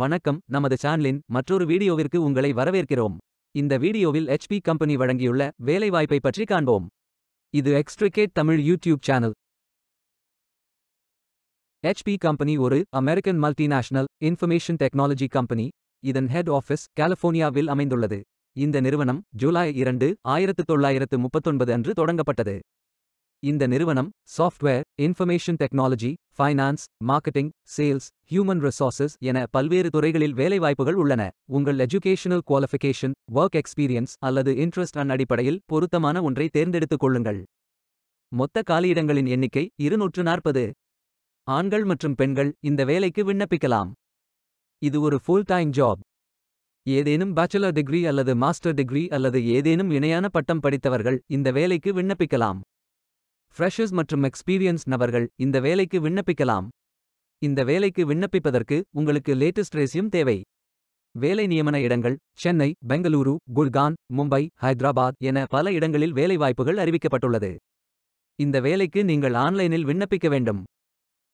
வணக்கம் நமது சேனலின் மற்றொரு வீடியோவிற்கு உங்களை வரவேற்கிறோம் இந்த வீடியோவில் ஹெச்பி கம்பெனி வழங்கியுள்ள வேலைவாய்ப்பை பற்றி காண்போம் இது extricate Tamil YouTube channel HP company ஒரு American multinational information technology company இதன் ஹெட் ஆஃபீஸ் கலிஃபோர்னியாவில் அமைந்துள்ளது இந்த நிறுவனம் ஜூலை இரண்டு ஆயிரத்து தொள்ளாயிரத்து முப்பத்தொன்பது அன்று தொடங்கப்பட்டது இந்த நிறுவனம் software information technology finance marketing sales human resources என பல்வேறு துறைகளில் வேலைவாய்ப்புகள் உள்ளன உங்கள் எஜுகேஷனல் குவாலிஃபிகேஷன் ஒர்க் எக்ஸ்பீரியன்ஸ் அல்லது இன்ட்ரெஸ்ட் அன் அடிப்படையில் பொருத்தமான ஒன்றை தேர்ந்தெடுத்துக் கொள்ளுங்கள் மொத்த காலியிடங்களின் எண்ணிக்கை இருநூற்று நாற்பது ஆண்கள் மற்றும் பெண்கள் இந்த வேலைக்கு விண்ணப்பிக்கலாம் இது ஒரு ஃபுல் டைம் ஜாப் ஏதேனும் பேச்சுலர் டிகிரி அல்லது மாஸ்டர் டிகிரி அல்லது ஏதேனும் இணையான பட்டம் படித்தவர்கள் இந்த வேலைக்கு விண்ணப்பிக்கலாம் ஃப்ரெஷர்ஸ் மற்றும் எக்ஸ்பீரியன்ஸ் நபர்கள் இந்த வேலைக்கு விண்ணப்பிக்கலாம் இந்த வேலைக்கு விண்ணப்பிப்பதற்கு உங்களுக்கு லேட்டஸ்ட் ரேசியும் தேவை வேலை நியமன இடங்கள் சென்னை பெங்களூரு குர்கான் மும்பை ஹைதராபாத் என பல இடங்களில் வேலைவாய்ப்புகள் அறிவிக்கப்பட்டுள்ளது இந்த வேலைக்கு நீங்கள் ஆன்லைனில் விண்ணப்பிக்க வேண்டும்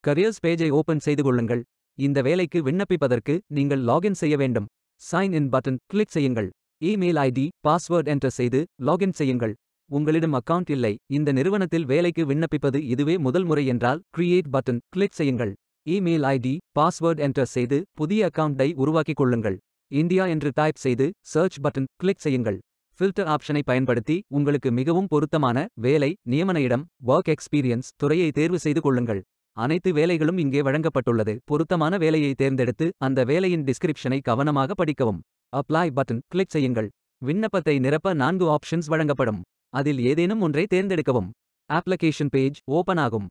கரியர்ஸ் பேஜை ஓபன் செய்து கொள்ளுங்கள் இந்த வேலைக்கு விண்ணப்பிப்பதற்கு நீங்கள் லாகின் செய்ய வேண்டும் சைன் இன் பட்டன் கிளிக் செய்யுங்கள் இமெயில் ஐடி பாஸ்வேர்ட் என்டர் செய்து லாகின் செய்யுங்கள் உங்களிடம் அக்கவுண்ட் இல்லை இந்த நிறுவனத்தில் வேலைக்கு விண்ணப்பிப்பது இதுவே முதல் முறை என்றால் கிரியேட் பட்டன் கிளிக் செய்யுங்கள் இமெயில் ஐடி பாஸ்வேர்ட் என்டர் செய்து புதிய அக்கவுண்டை உருவாக்கிக் கொள்ளுங்கள் இந்தியா என்று டைப் செய்து சர்ச் பட்டன் கிளிக் செய்யுங்கள் ஃபில்டர் ஆப்ஷனை பயன்படுத்தி உங்களுக்கு மிகவும் பொருத்தமான வேலை நியமன இடம் ஒர்க் எக்ஸ்பீரியன்ஸ் துறையை தேர்வு செய்து கொள்ளுங்கள் அனைத்து வேலைகளும் இங்கே வழங்கப்பட்டுள்ளது பொருத்தமான வேலையை தேர்ந்தெடுத்து அந்த வேலையின் டிஸ்கிரிப்ஷனை கவனமாக படிக்கவும் அப்ளை பட்டன் கிளிக் செய்யுங்கள் விண்ணப்பத்தை நிரப்ப நான்கு ஆப்ஷன்ஸ் வழங்கப்படும் அதில் ஏதேனும் ஒன்றை தேர்ந்தெடுக்கவும் அப்ளிகேஷன் பேஜ் ஓபன் ஆகும்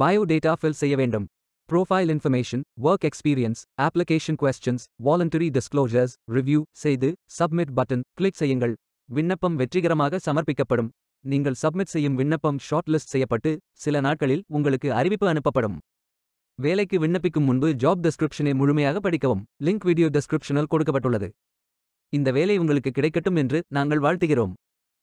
பயோடேட்டா ஃபில் செய்ய வேண்டும் profile information work experience application questions voluntary disclosures review செய்து சப்மிட் பட்டன் கிளிக் செய்யுங்கள் விண்ணப்பம் வெற்றிகரமாக சமர்ப்பிக்கப்படும் நீங்கள் சப்மிட் செய்யும் விண்ணப்பம் ஷார்ட்லிஸ்ட் செய்யப்பட்டு சில நாட்களில் உங்களுக்கு அறிவிப்பு அனுப்பப்படும் வேலைக்கு விண்ணப்பிக்கும் முன்பு ஜாப் டிஸ்கிரிப்ஷனை முழுமையாக படிக்கவும் லிங்க் வீடியோ டிஸ்கிரிப்ஷனில் கொடுக்கப்பட்டுள்ளது இந்த வேலை உங்களுக்கு கிடைக்கட்டும் என்று நாங்கள் வாழ்த்துகிறோம்